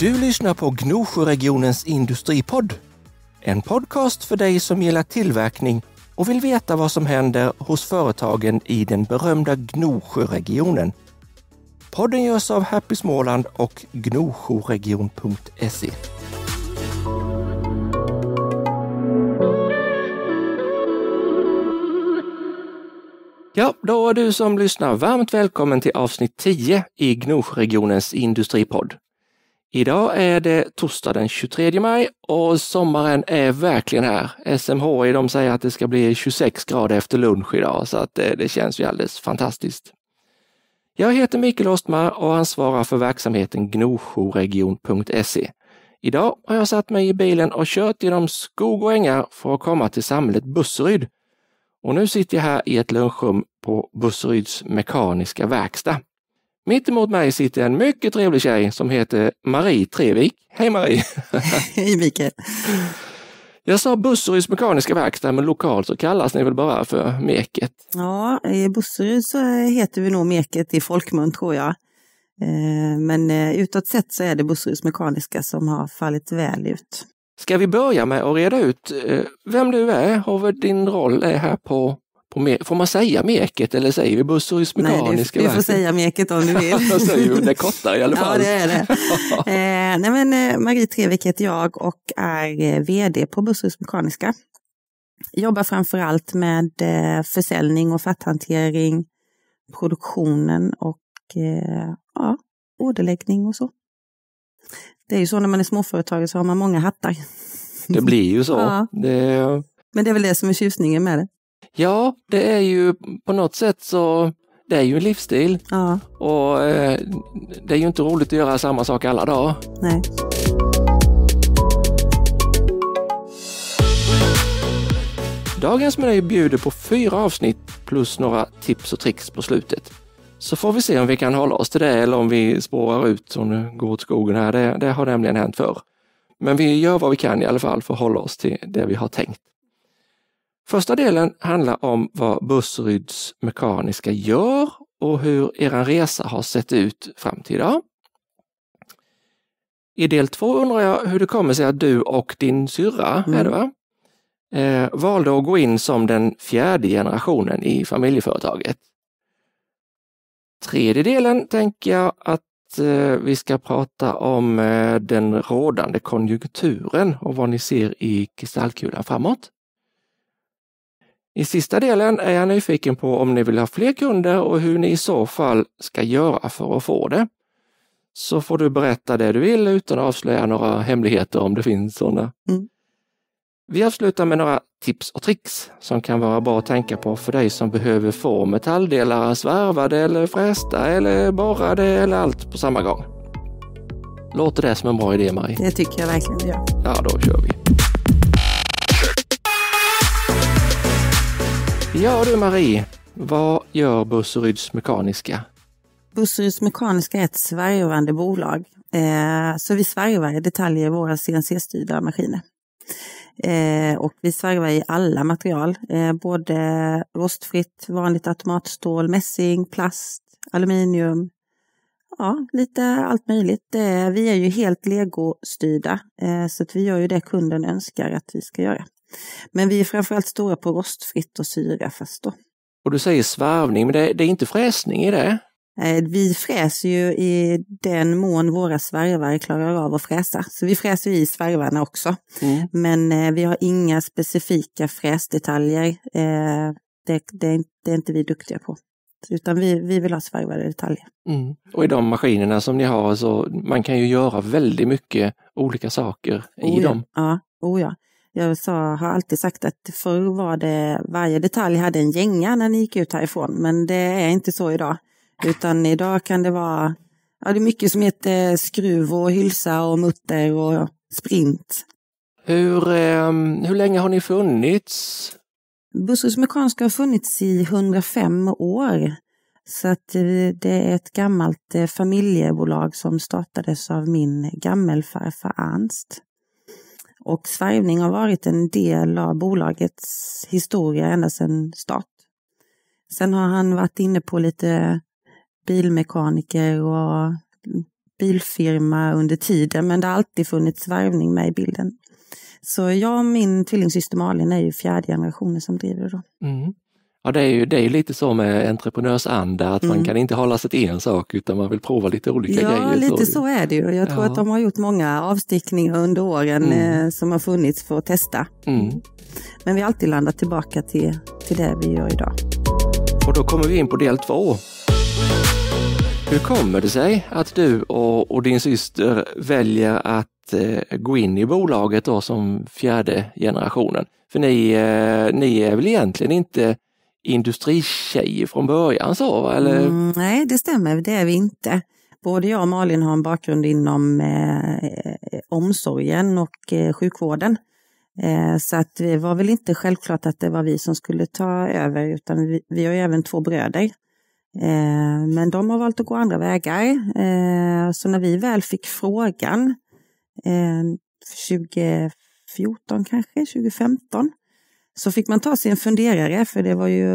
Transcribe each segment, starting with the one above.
Du lyssnar på Gnosjöregionens industripodd. En podcast för dig som gillar tillverkning och vill veta vad som händer hos företagen i den berömda Gnosjöregionen. Podden görs av Happy Småland och gnosjoregion.se. Ja, då är du som lyssnar varmt välkommen till avsnitt 10 i Gnosjöregionens industripodd. Idag är det torsdag den 23 maj och sommaren är verkligen här. SMHI de säger att det ska bli 26 grader efter lunch idag, så att det, eh, det känns ju alldeles fantastiskt. Jag heter Mikael Ostmar och ansvarar för verksamheten gnosjoregion.se. Idag har jag satt mig i bilen och kört genom skog och ängar för att komma till samhället Busseryd. Och nu sitter jag här i ett lunchrum på Busseryds mekaniska verkstad. Mittemot mig sitter en mycket trevlig tjej som heter Marie Trevik. Hej Marie! Hej Mikael! Jag sa Busseryds mekaniska verkstad, men lokalt så kallas ni väl bara för Meket? Ja, i Busseryd så heter vi nog Meket i folkmun tror jag. Eh, men eh, utåt sett så är det Busseryds mekaniska som har fallit väl ut. Ska vi börja med att reda ut eh, vem du är och vad din roll är här på Me, får man säga meket eller säger vi Busshojs mekaniska Nej, du, du får säga meket om du vill. Då säger det kortare i alla fall. Ja, det är det. eh, nej, men, eh, Marie Trevik heter jag och är eh, vd på Busshojs mekaniska. Jobbar framför allt med eh, försäljning och fatthantering, produktionen och eh, ja, orderläggning och så. Det är ju så när man är småföretagare så har man många hattar. Det blir ju så. Ja. Det... Men det är väl det som är tjusningen med det. Ja, det är ju på något sätt så det är ju en livsstil ja. och eh, det är ju inte roligt att göra samma sak alla dagar. Nej. Dagens meny bjuder på fyra avsnitt plus några tips och tricks på slutet. Så får vi se om vi kan hålla oss till det eller om vi spårar ut och går åt skogen här. Det, det har nämligen hänt förr. Men vi gör vad vi kan i alla fall för att hålla oss till det vi har tänkt. Första delen handlar om vad Bussryds Mekaniska gör och hur er resa har sett ut fram till idag. I del två undrar jag hur det kommer sig att du och din syrra, mm. är det va? Eh, valde att gå in som den fjärde generationen i familjeföretaget. Tredje delen tänker jag att eh, vi ska prata om eh, den rådande konjunkturen och vad ni ser i kristallkulan framåt. I sista delen är jag nyfiken på om ni vill ha fler kunder och hur ni i så fall ska göra för att få det. Så får du berätta det du vill utan att avslöja några hemligheter om det finns sådana. Mm. Vi avslutar med några tips och tricks som kan vara bra att tänka på för dig som behöver få metalldelar svarvade eller frästa eller borrade eller allt på samma gång. Låter det som en bra idé, Marie? Det tycker jag verkligen det gör. Ja, då kör vi. Ja du Marie, vad gör Busseryds Mekaniska? Busseryds Mekaniska är ett svarvande bolag. Eh, så vi svarvar i detaljer i våra CNC-styrda maskiner. Eh, och vi svarvar i alla material, eh, både rostfritt, vanligt automatstål, mässing, plast, aluminium, ja, lite allt möjligt. Vi är ju helt legostyrda, så att vi gör ju det kunden önskar att vi ska göra. Men vi är framförallt stora på rostfritt och syrafast då. Och du säger svarvning, men det, det är inte fräsning i det? Eh, vi fräser ju i den mån våra svarvar klarar av att fräsa. Så vi fräser i svarvarna också. Mm. Men eh, vi har inga specifika fräsdetaljer. Eh, det, det, det är inte vi duktiga på. Utan vi, vi vill ha svarvade detaljer. Mm. Och i de maskinerna som ni har så man kan ju göra väldigt mycket olika saker i oh ja. dem. Ja, oh ja. Jag sa, har alltid sagt att förr var det varje detalj hade en gänga när ni gick ut härifrån, men det är inte så idag. Utan idag kan det vara ja, det är mycket som heter skruv och hylsa och mutter och sprint. Hur, eh, hur länge har ni funnits? Busshus Mekaniska har funnits i 105 år. Så att eh, det är ett gammalt eh, familjebolag som startades av min gammelfarfar Ernst och Svarvning har varit en del av bolagets historia ända sedan start. Sen har han varit inne på lite bilmekaniker och bilfirma under tiden, men det har alltid funnits Svarvning med i bilden. Så jag och min tvillingsyster Malin är ju fjärde generationen som driver det. Då. Mm. Ja, det är ju det är lite så med entreprenörsanda, att mm. man kan inte hålla sig till en sak utan man vill prova lite olika ja, grejer. Ja, lite så, så är det ju. Jag tror ja. att de har gjort många avstickningar under åren mm. Eh, som har funnits för att testa. Mm. Men vi har alltid landat tillbaka till, till det vi gör idag. Och då kommer vi in på del två. Hur kommer det sig att du och, och din syster väljer att eh, gå in i bolaget då som fjärde generationen? För ni, eh, ni är väl egentligen inte industritjej från början så? Eller? Mm, nej, det stämmer, det är vi inte. Både jag och Malin har en bakgrund inom eh, omsorgen och eh, sjukvården. Eh, så att det var väl inte självklart att det var vi som skulle ta över, utan vi, vi har ju även två bröder. Eh, men de har valt att gå andra vägar. Eh, så när vi väl fick frågan 2014 eh, kanske, 2015, så fick man ta sig en funderare, för det var ju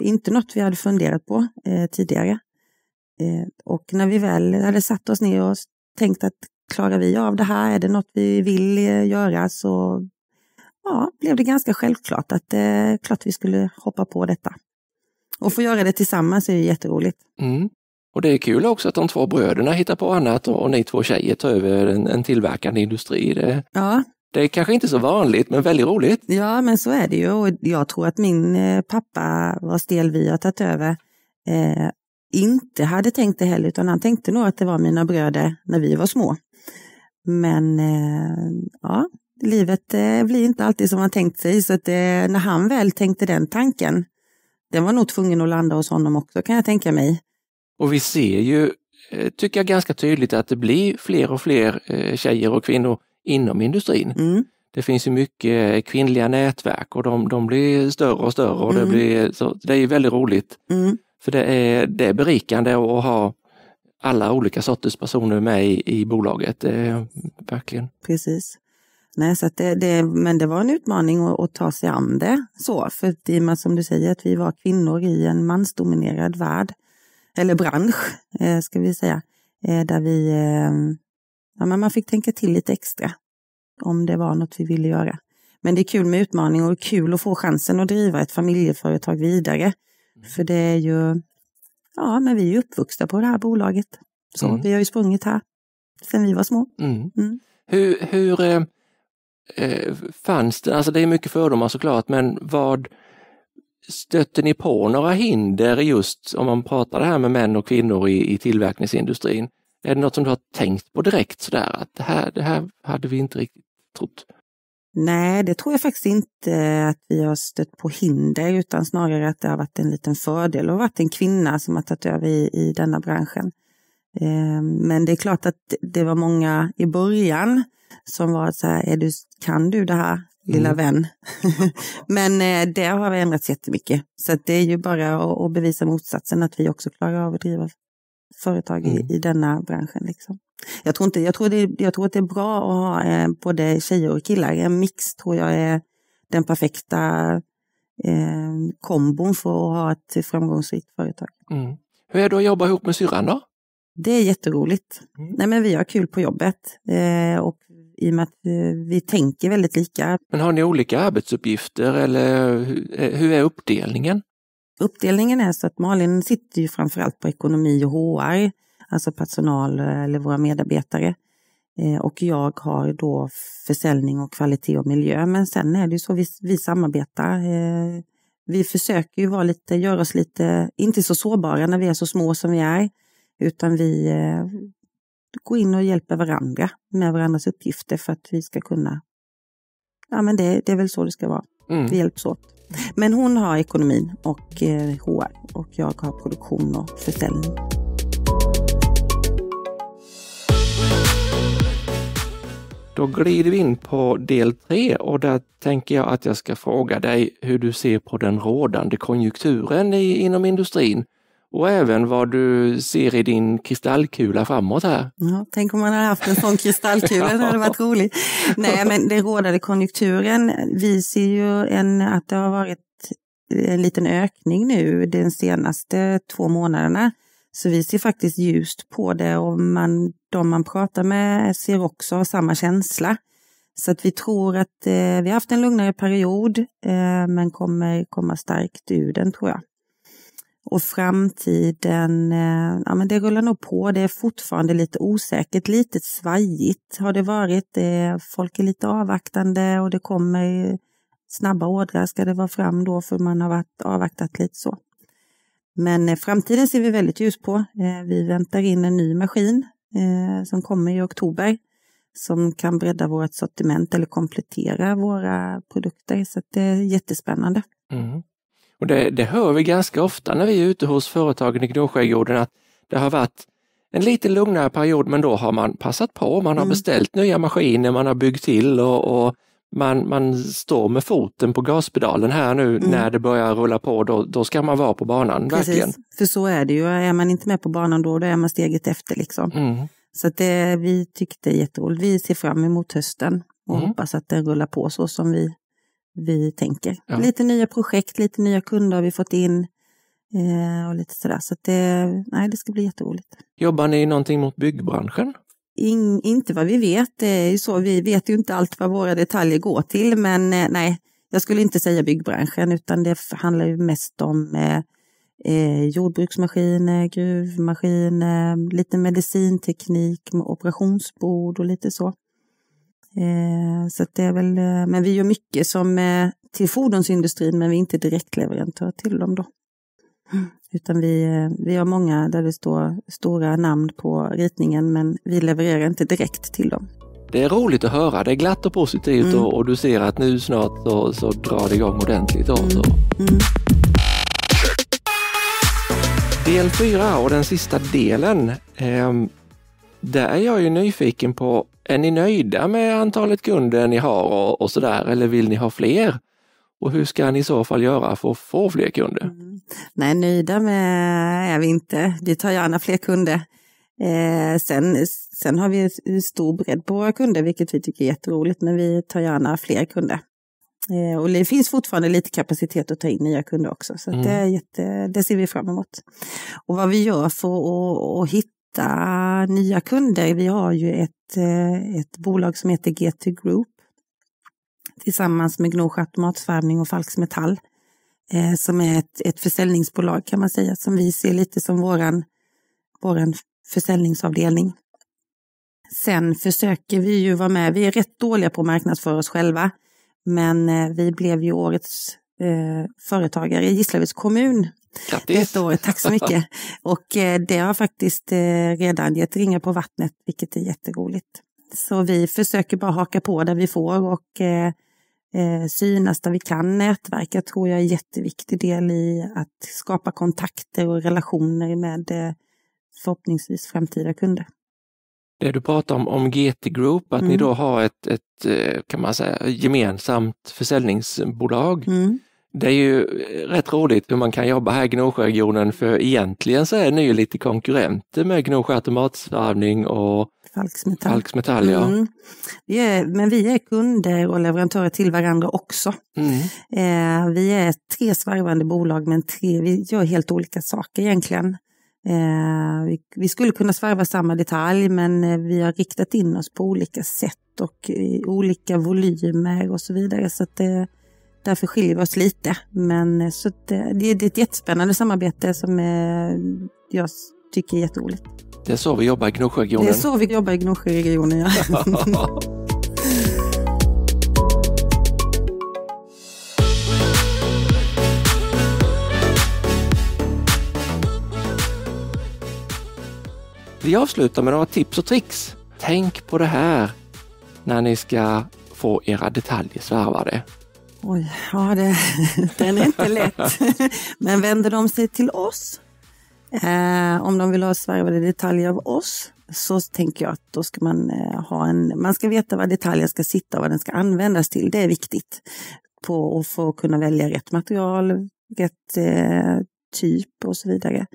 inte något vi hade funderat på eh, tidigare. Eh, och när vi väl hade satt oss ner och tänkt att klarar vi av det här, är det något vi vill eh, göra, så ja, blev det ganska självklart att eh, klart vi skulle hoppa på detta. Och få göra det tillsammans är ju jätteroligt. Mm. Och det är kul också att de två bröderna hittar på annat och, ni två tjejer tar över en, en tillverkande industri. Det... Ja, det är kanske inte så vanligt, men väldigt roligt. Ja, men så är det ju. Och jag tror att min eh, pappa, vars del vi har tagit över, eh, inte hade tänkt det heller, utan han tänkte nog att det var mina bröder när vi var små. Men eh, ja, livet eh, blir inte alltid som man tänkt sig, så att, eh, när han väl tänkte den tanken, den var nog tvungen att landa hos honom också kan jag tänka mig. Och vi ser ju, eh, tycker jag ganska tydligt, att det blir fler och fler eh, tjejer och kvinnor inom industrin. Mm. Det finns ju mycket kvinnliga nätverk och de, de blir större och större och mm. det, blir, så det är väldigt roligt. Mm. För det är, det är berikande att ha alla olika sorters personer med i, i bolaget. verkligen. Precis. Nej, så det, det, men det var en utmaning att, att, ta sig an det. Så, för i och med som du säger att vi var kvinnor i en mansdominerad värld, eller bransch eh, ska vi säga, eh, där vi eh, Ja, men man fick tänka till lite extra om det var något vi ville göra. Men det är kul med utmaning och kul att få chansen att driva ett familjeföretag vidare. Mm. För det är ju, ja men vi är uppvuxna på det här bolaget. Så mm. vi har ju sprungit här sedan vi var små. Mm. mm. Hur, hur eh, eh, fanns det, alltså det är mycket fördomar såklart, men vad stötte ni på några hinder just om man pratar det här med män och kvinnor i, i tillverkningsindustrin? Är det något som du har tänkt på direkt sådär att det här, det här hade vi inte riktigt trott? Nej, det tror jag faktiskt inte att vi har stött på hinder utan snarare att det har varit en liten fördel och varit en kvinna som har tagit över i, i denna branschen. Eh, men det är klart att det var många i början som var så här, är du, kan du det här lilla mm. vän? Men eh, det har ändrats jättemycket. Så det är ju bara att bevisa motsatsen, att vi också klarar av att driva företag mm. i, denna branschen. Liksom. Jag, tror inte, jag, tror det, jag tror att det är bra att ha eh, både tjejer och killar. En mix tror jag är den perfekta eh, kombon för att ha ett framgångsrikt företag. Mm. Hur är det att jobba ihop med syrran då? Det är jätteroligt. Mm. Nej, men vi har kul på jobbet eh, och i och med att eh, vi tänker väldigt lika. Men har ni olika arbetsuppgifter eller hur eh, är uppdelningen? Uppdelningen är så att Malin sitter ju framförallt på ekonomi och HR, alltså personal eh, eller våra medarbetare. Eh, och jag har då försäljning och kvalitet och miljö. Men sen är det ju så vi, vi samarbetar. Eh, vi försöker ju vara lite, göra oss lite, inte så sårbara när vi är så små som vi är, utan vi går in och hjälper varandra med varandras uppgifter för att vi ska kunna. Ja, men det, det är väl så det ska vara. Mm. Vi hjälps åt. Men hon har ekonomin och HR eh, och jag har produktion och försäljning. Då glider vi in på del tre och där tänker jag att jag ska fråga dig hur du ser på den rådande konjunkturen inom industrin och även vad du ser i din kristallkula framåt här. Ja, tänk om man hade haft en sån kristallkula, det hade varit roligt. Nej, men den rådande konjunkturen, vi ser ju en, att det har varit en liten ökning nu de senaste två månaderna. Så vi ser faktiskt ljust på det och man, de man pratar med ser också samma känsla. Så att vi tror att eh, vi har haft en lugnare period eh, men kommer komma starkt ur den tror jag och framtiden, eh, ja men det rullar nog på. Det är fortfarande lite osäkert, lite svajigt har det varit. folk är lite avvaktande och det kommer snabba ordrar ska det vara fram då för man har varit, avvaktat lite så. Men eh, framtiden ser vi väldigt ljus på. Eh, vi väntar in en ny maskin som kommer i oktober som kan bredda vårt sortiment eller komplettera våra produkter. Så det är jättespännande. Mm. Och det, det hör vi ganska ofta när vi är ute hos företagen i Gnosjögården, att det har varit en lite lugnare period men då har man passat på, man har mm. beställt nya maskiner, man har byggt till och, och man, man står med foten på gaspedalen här nu mm. när det börjar rulla på, då, då ska man vara på banan. Precis, verkligen. för så är det ju. Är man inte med på banan då, då är man steget efter. Liksom. Mm. Så det, vi tyckte det är jätteroligt. Vi ser fram emot hösten och mm. hoppas att det rullar på så som vi vi tänker. Ja. Lite nya projekt, lite nya kunder har vi fått in eh, och lite sådär. Så det, nej, det ska bli jätteroligt. Jobbar ni någonting mot byggbranschen? In, inte vad vi vet, det är ju så, vi vet ju inte allt vad våra detaljer går till, men eh, nej, jag skulle inte säga byggbranschen utan det handlar ju mest om eh, eh, jordbruksmaskiner, gruvmaskiner, lite medicinteknik, operationsbord och lite så. Eh, så det är väl, eh, men vi gör mycket som eh, till fordonsindustrin, men vi är inte direktleverantör till dem då. Utan vi, vi har många där det står stora namn på ritningen, men vi levererar inte direkt till dem. Det är roligt att höra, det är glatt och positivt mm. och, och, du ser att nu snart så, så drar det igång ordentligt. Då, så. Mm. mm. Del 4 och den sista delen. Eh, där är jag ju nyfiken på är ni nöjda med antalet kunder ni har och, och där eller vill ni ha fler? Och hur ska ni i så fall göra för att få fler kunder? Mm. Nej, nöjda med är vi inte. Vi tar gärna fler kunder. Eh, sen, sen har vi stor bredd på våra kunder, vilket vi tycker är jätteroligt, men vi tar gärna fler kunder. Eh, och det finns fortfarande lite kapacitet att ta in nya kunder också, så mm. det, är jätte, det ser vi fram emot. Och vad vi gör för att, att hitta hitta nya kunder. Vi har ju ett, eh, ett bolag som heter GT Group tillsammans med Gnosjö automatsvärmning och Falks Metall eh, som är ett, ett försäljningsbolag kan man säga som vi ser lite som våran, våran försäljningsavdelning. Sen försöker vi ju vara med. Vi är rätt dåliga på att marknadsföra oss själva, men eh, vi blev ju årets eh, företagare i Gislaveds kommun Grattis! Ett år. Tack så mycket! Och eh, det har faktiskt eh, redan gett ringar på vattnet, vilket är jätteroligt. Så vi försöker bara haka på där vi får och eh, synas där vi kan. Nätverket tror jag är en jätteviktig del i att skapa kontakter och relationer med förhoppningsvis framtida kunder. Det du pratar om, om GT Group, att mm. ni då har ett, ett kan man säga, gemensamt försäljningsbolag. Mm. Det är ju eh, rätt roligt hur man kan jobba här i Gnosjöregionen för egentligen så är ni ju lite konkurrenter med Gnosjö automatsvarvning och Falksmetall. Falksmetall ja. Mm. Vi är, men vi är kunder och leverantörer till varandra också. Mm. Eh, vi är tre svarvande bolag men tre, vi gör helt olika saker egentligen. Eh, vi, vi, skulle kunna svarva samma detalj men eh, vi har riktat in oss på olika sätt och i olika volymer och så vidare. Så att det, Därför skiljer vi oss lite. Men eh, så eh, det, det, är ett jättespännande samarbete som eh, jag tycker är jätteroligt. Det är så vi jobbar i Gnosjöregionen. Det är så vi jobbar i Gnosjöregionen, ja. Vi avslutar med några tips och tricks. Tänk på det här när ni ska få era detaljer svarvade. Oj, ja, det, den är inte lätt. Men vänder de sig till oss, eh, om de vill ha svarvade detaljer av oss, så tänker jag att då ska man eh, ha en, man ska veta vad detaljen ska sitta och vad den ska användas till. Det är viktigt på att få kunna välja rätt material, rätt eh, typ och så vidare.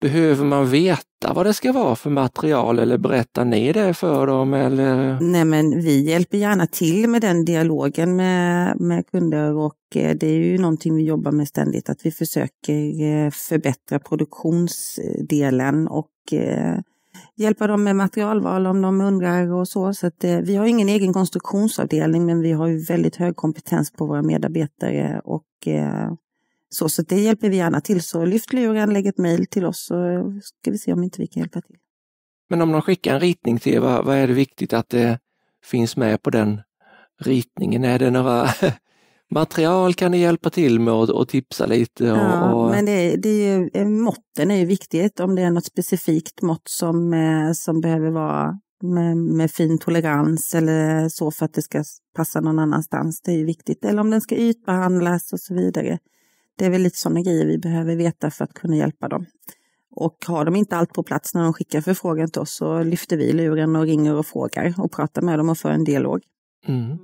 Behöver man veta vad det ska vara för material eller berätta ni det för dem? Eller? Nej, men vi hjälper gärna till med den dialogen med, med kunder och eh, det är ju någonting vi jobbar med ständigt, att vi försöker eh, förbättra produktionsdelen och eh, hjälpa dem med materialval om de undrar och så. så att, vi har ingen egen konstruktionsavdelning men vi har ju väldigt hög kompetens på våra medarbetare och så, så det hjälper vi gärna till. Så lyft luren, lägg ett mejl till oss så ska vi se om inte vi kan hjälpa till. Men om de skickar en ritning till er, vad, vad är det viktigt att det finns med på den ritningen? Är det några material kan ni hjälpa till med och, och tipsa lite? Och, ja, och... men det, det är ju, eh, måtten är ju viktigt, om det är något specifikt mått som, eh, som behöver vara med, med, fin tolerans eller så för att det ska passa någon annanstans. Det är ju viktigt. Eller om den ska ytbehandlas och så vidare. Det är väl lite sådana grejer vi behöver veta för att kunna hjälpa dem. Och har de inte allt på plats när de skickar förfrågan till oss så lyfter vi luren och ringer och frågar och pratar med dem och för en dialog. Mm.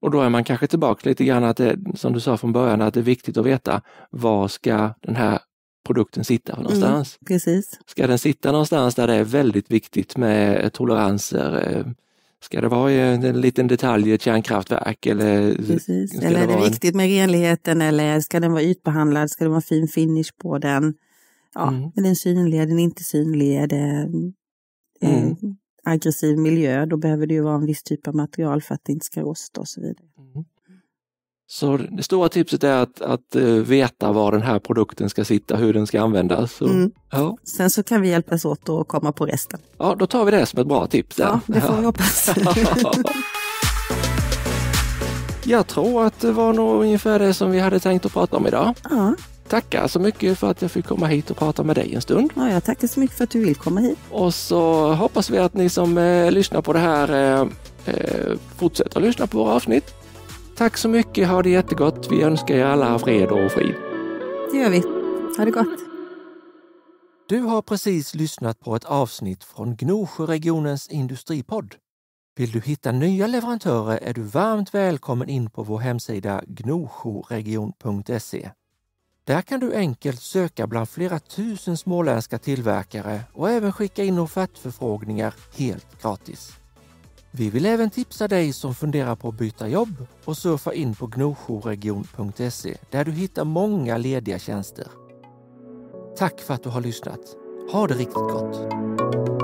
Och då är man kanske tillbaka lite grann att det, som du sa från början, att det är viktigt att veta var ska den här produkten sitta någonstans? Mm, precis. Ska den sitta någonstans där det är väldigt viktigt med toleranser, eh, Ska det vara en liten detalj i ett kärnkraftverk? Eller, Precis. eller är det viktigt en... med renligheten? Eller ska den vara ytbehandlad? Ska det vara fin finish på den? Ja, mm. Är den synlig? Är den inte synlig? Är det eh, mm. aggressiv miljö? Då behöver det ju vara en viss typ av material för att det inte ska rosta och så vidare. Mm. Så det stora tipset är att, att eh, veta var den här produkten ska sitta, hur den ska användas. Så, mm. ja. Sen så kan vi hjälpas åt att komma på resten. Ja, då tar vi det som ett bra tips. Ja, det får vi hoppas. Jag tror att det var nog ungefär det som vi hade tänkt att prata om idag. Ja. Tackar så mycket för att jag fick komma hit och prata med dig en stund. Ja, jag tackar så mycket för att du vill komma hit. Och så hoppas vi att ni som eh, lyssnar på det här eh, eh fortsätter att lyssna på våra avsnitt. Tack så mycket, ha det jättegott. Vi önskar er alla fred och frid. Det gör vi. Ha det gott. Du har precis lyssnat på ett avsnitt från Gnosjöregionens industripodd. Vill du hitta nya leverantörer är du varmt välkommen in på vår hemsida gnosjoregion.se. Där kan du enkelt söka bland flera tusen småländska tillverkare och även skicka in offertförfrågningar helt gratis. Vi vill även tipsa dig som funderar på att byta jobb och surfa in på gnosjöregion.se där du hittar många lediga tjänster. Tack för att du har lyssnat. Ha det riktigt gott!